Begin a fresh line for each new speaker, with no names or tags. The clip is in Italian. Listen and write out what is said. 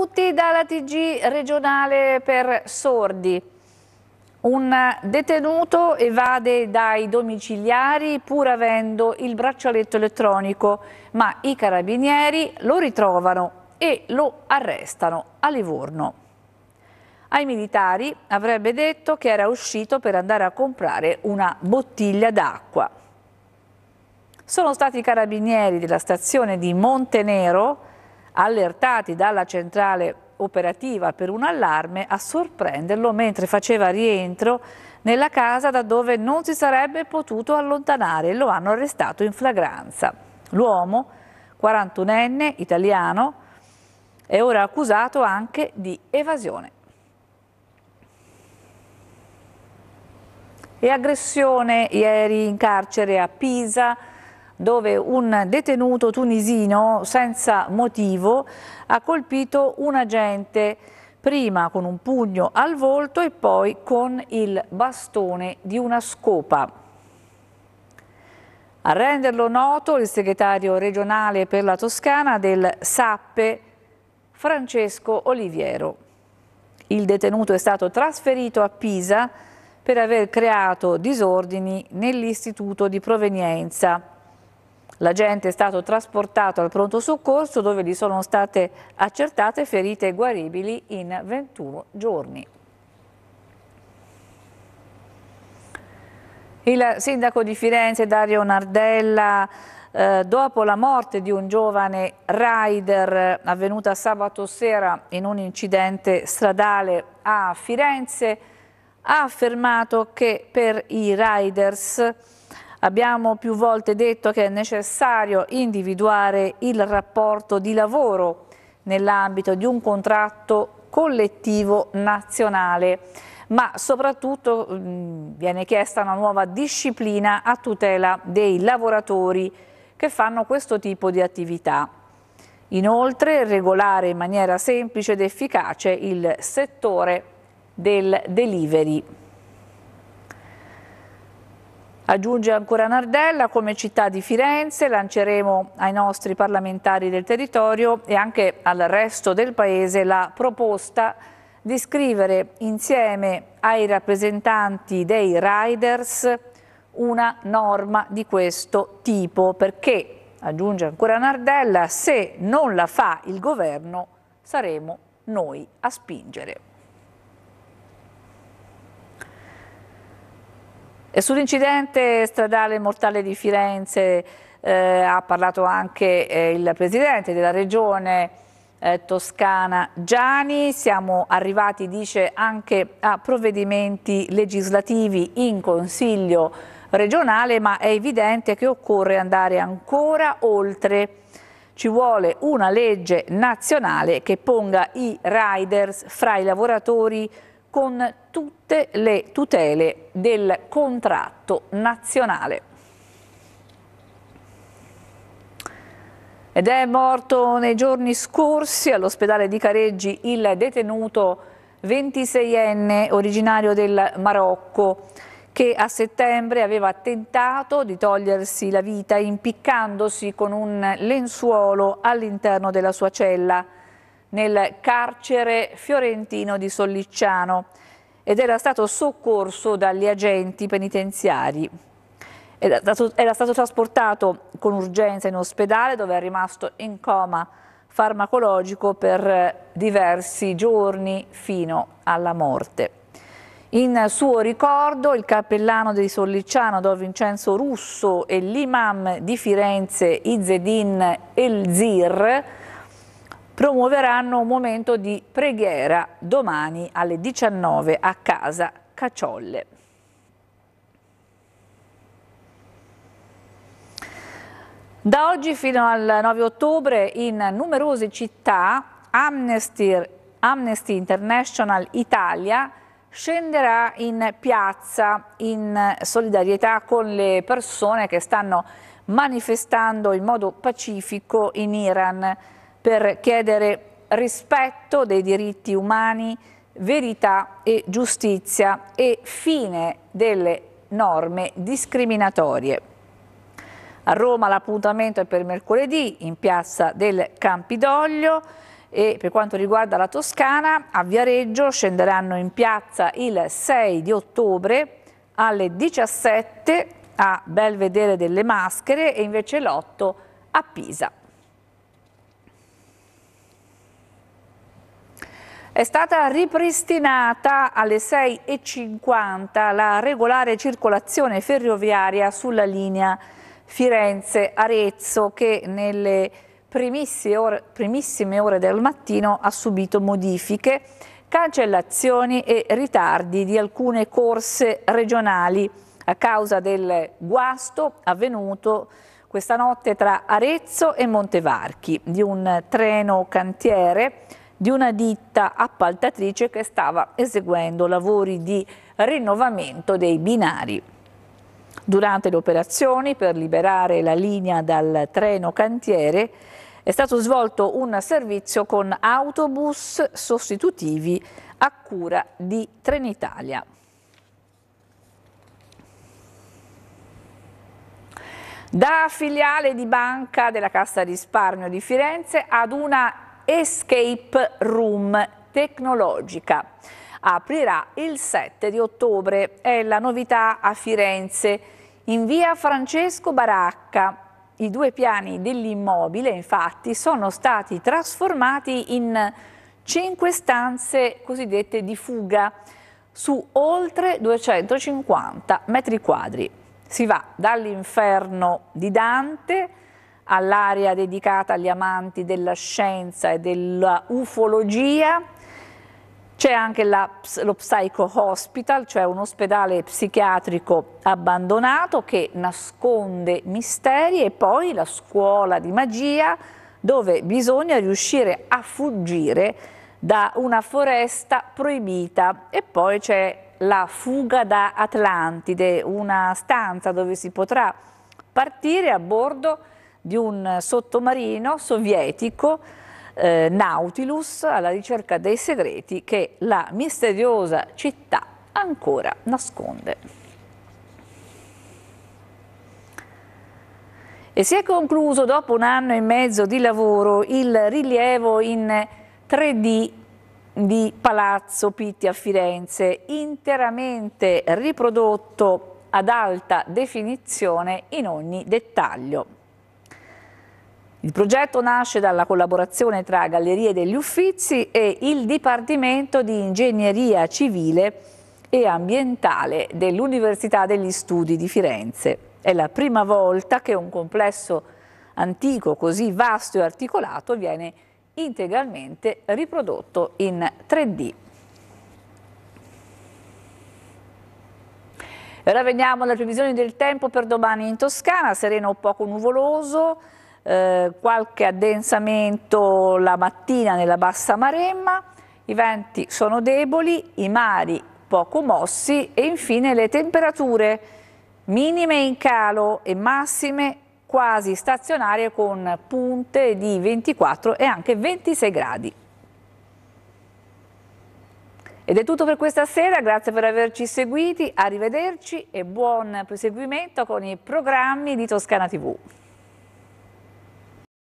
tutti dalla TG regionale per sordi. Un detenuto evade dai domiciliari pur avendo il braccialetto elettronico, ma i carabinieri lo ritrovano e lo arrestano a Livorno. Ai militari avrebbe detto che era uscito per andare a comprare una bottiglia d'acqua. Sono stati i carabinieri della stazione di Montenero allertati dalla centrale operativa per un allarme a sorprenderlo mentre faceva rientro nella casa da dove non si sarebbe potuto allontanare e lo hanno arrestato in flagranza. L'uomo, 41enne, italiano, è ora accusato anche di evasione. E aggressione ieri in carcere a Pisa, dove un detenuto tunisino senza motivo ha colpito un agente prima con un pugno al volto e poi con il bastone di una scopa. A renderlo noto il segretario regionale per la Toscana del SAPPE, Francesco Oliviero. Il detenuto è stato trasferito a Pisa per aver creato disordini nell'istituto di provenienza L'agente è stato trasportato al pronto soccorso dove gli sono state accertate ferite guaribili in 21 giorni. Il sindaco di Firenze Dario Nardella eh, dopo la morte di un giovane rider avvenuta sabato sera in un incidente stradale a Firenze ha affermato che per i riders Abbiamo più volte detto che è necessario individuare il rapporto di lavoro nell'ambito di un contratto collettivo nazionale, ma soprattutto viene chiesta una nuova disciplina a tutela dei lavoratori che fanno questo tipo di attività. Inoltre regolare in maniera semplice ed efficace il settore del delivery. Aggiunge ancora Nardella, come città di Firenze lanceremo ai nostri parlamentari del territorio e anche al resto del Paese la proposta di scrivere insieme ai rappresentanti dei riders una norma di questo tipo perché, aggiunge ancora Nardella, se non la fa il governo saremo noi a spingere. E sull'incidente stradale mortale di Firenze eh, ha parlato anche eh, il Presidente della Regione eh, Toscana Gianni. Siamo arrivati, dice, anche a provvedimenti legislativi in Consiglio regionale, ma è evidente che occorre andare ancora oltre. Ci vuole una legge nazionale che ponga i riders fra i lavoratori con tutte le tutele del contratto nazionale. Ed è morto nei giorni scorsi all'ospedale di Careggi il detenuto 26enne originario del Marocco che a settembre aveva tentato di togliersi la vita impiccandosi con un lenzuolo all'interno della sua cella nel carcere fiorentino di Sollicciano ed era stato soccorso dagli agenti penitenziari. Era stato, era stato trasportato con urgenza in ospedale dove è rimasto in coma farmacologico per diversi giorni fino alla morte. In suo ricordo il cappellano di Sollicciano Don Vincenzo Russo e l'imam di Firenze Izzedin Elzir promuoveranno un momento di preghiera domani alle 19 a casa Caciolle. Da oggi fino al 9 ottobre in numerose città Amnesty, Amnesty International Italia scenderà in piazza in solidarietà con le persone che stanno manifestando in modo pacifico in Iran per chiedere rispetto dei diritti umani, verità e giustizia e fine delle norme discriminatorie. A Roma l'appuntamento è per mercoledì in piazza del Campidoglio e per quanto riguarda la Toscana a Viareggio scenderanno in piazza il 6 di ottobre alle 17 a Belvedere delle Maschere e invece l'8 a Pisa. È stata ripristinata alle 6.50 la regolare circolazione ferroviaria sulla linea Firenze-Arezzo che nelle ore, primissime ore del mattino ha subito modifiche, cancellazioni e ritardi di alcune corse regionali a causa del guasto avvenuto questa notte tra Arezzo e Montevarchi di un treno cantiere di una ditta appaltatrice che stava eseguendo lavori di rinnovamento dei binari. Durante le operazioni per liberare la linea dal treno cantiere è stato svolto un servizio con autobus sostitutivi a cura di Trenitalia. Da filiale di banca della Cassa Risparmio di Firenze ad una Escape Room tecnologica. Aprirà il 7 di ottobre, è la novità a Firenze, in via Francesco Baracca. I due piani dell'immobile infatti sono stati trasformati in cinque stanze cosiddette di fuga su oltre 250 metri quadri. Si va dall'inferno di Dante all'area dedicata agli amanti della scienza e della ufologia. C'è anche la, lo Psycho Hospital, cioè un ospedale psichiatrico abbandonato che nasconde misteri e poi la scuola di magia dove bisogna riuscire a fuggire da una foresta proibita e poi c'è la fuga da Atlantide, una stanza dove si potrà partire a bordo di un sottomarino sovietico eh, Nautilus alla ricerca dei segreti che la misteriosa città ancora nasconde. E si è concluso dopo un anno e mezzo di lavoro il rilievo in 3D di Palazzo Pitti a Firenze, interamente riprodotto ad alta definizione in ogni dettaglio. Il progetto nasce dalla collaborazione tra Gallerie degli Uffizi e il Dipartimento di Ingegneria Civile e Ambientale dell'Università degli Studi di Firenze. È la prima volta che un complesso antico così vasto e articolato viene integralmente riprodotto in 3D. Ora veniamo alle previsioni del tempo per domani in Toscana, sereno o poco nuvoloso, eh, qualche addensamento la mattina nella bassa Maremma, i venti sono deboli, i mari poco mossi e infine le temperature minime in calo e massime quasi stazionarie con punte di 24 e anche 26 gradi. Ed è tutto per questa sera, grazie per averci seguiti, arrivederci e buon proseguimento con i programmi di Toscana TV.